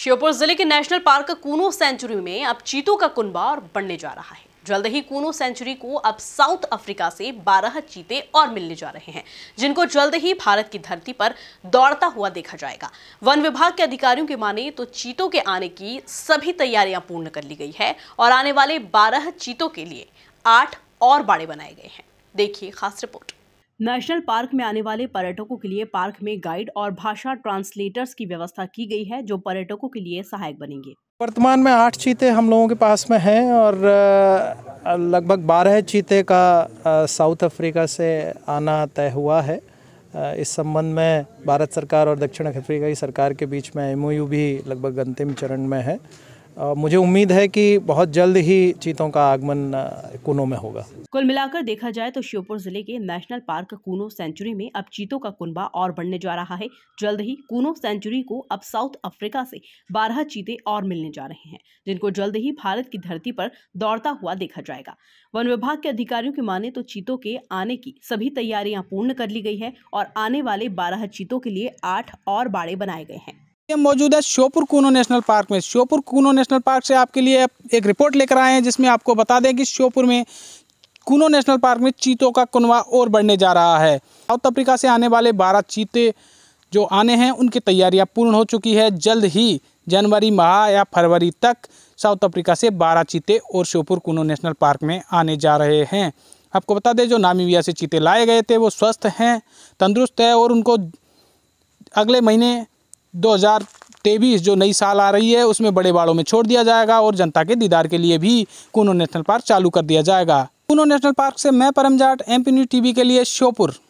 श्योपुर जिले के national park Kuno century में अब चीतों का कुनबा और बढ़ने जा रहा है जल्द ही कूनो सेंचुरी को अब साउथ अफ्रीका से 12 चीते और मिलने जा रहे हैं जिनको जल्द ही भारत की धरती पर दौड़ता हुआ देखा जाएगा वन विभाग के अधिकारियों की माने तो चीतों के आने की सभी तैयारियां पूर्ण कर ली गई है और आने वाले बारह चीतों के लिए आठ और बाड़े बनाए गए हैं देखिए खास रिपोर्ट नेशनल पार्क में आने वाले पर्यटकों के लिए पार्क में गाइड और भाषा ट्रांसलेटर्स की व्यवस्था की गई है जो पर्यटकों के लिए सहायक बनेंगे वर्तमान में आठ चीते हम लोगों के पास में हैं और लगभग बारह चीते का साउथ अफ्रीका से आना तय हुआ है इस संबंध में भारत सरकार और दक्षिण अफ्रीका की सरकार के बीच में एमओयू भी लगभग अंतिम चरण में है मुझे उम्मीद है कि बहुत जल्द ही चीतों का आगमन कुनो में होगा कुल मिलाकर देखा जाए तो श्योपुर जिले के नेशनल पार्क कूनो सेंचुरी में अब चीतों का कुनबा और बढ़ने जा रहा है जल्द ही कूनो सेंचुरी को अब साउथ अफ्रीका से बारह चीते और मिलने जा रहे हैं जिनको जल्द ही भारत की धरती पर दौड़ता हुआ देखा जाएगा वन विभाग के अधिकारियों की माने तो चीतों के आने की सभी तैयारियां पूर्ण कर ली गई है और आने वाले बारह चीतों के लिए आठ और बाड़े बनाए गए हैं मौजूद है श्योपुर कूनो नेशनल पार्क में श्योपुर कूनो नेशनल पार्क से आपके लिए एक रिपोर्ट लेकर आए हैं जिसमें आपको बता दें कि श्योपुर में कूनो नेशनल पार्क में चीतों का कुनवा और बढ़ने जा रहा है साउथ अफ्रीका से आने वाले बारह चीते जो आने हैं उनकी तैयारियां पूर्ण हो चुकी है जल्द ही जनवरी माह या फरवरी तक साउथ अफ्रीका से बारह चीते और श्योपुर कूनो नेशनल पार्क में आने जा रहे हैं आपको बता दें जो नामीविया से चीते लाए गए थे वो स्वस्थ हैं तंदुरुस्त है और उनको अगले महीने 2023 जो नई साल आ रही है उसमें बड़े बाड़ों में छोड़ दिया जाएगा और जनता के दीदार के लिए भी कूनो नेशनल पार्क चालू कर दिया जाएगा कूनो नेशनल पार्क से मैं परमजाट एम पी टीवी के लिए श्योपुर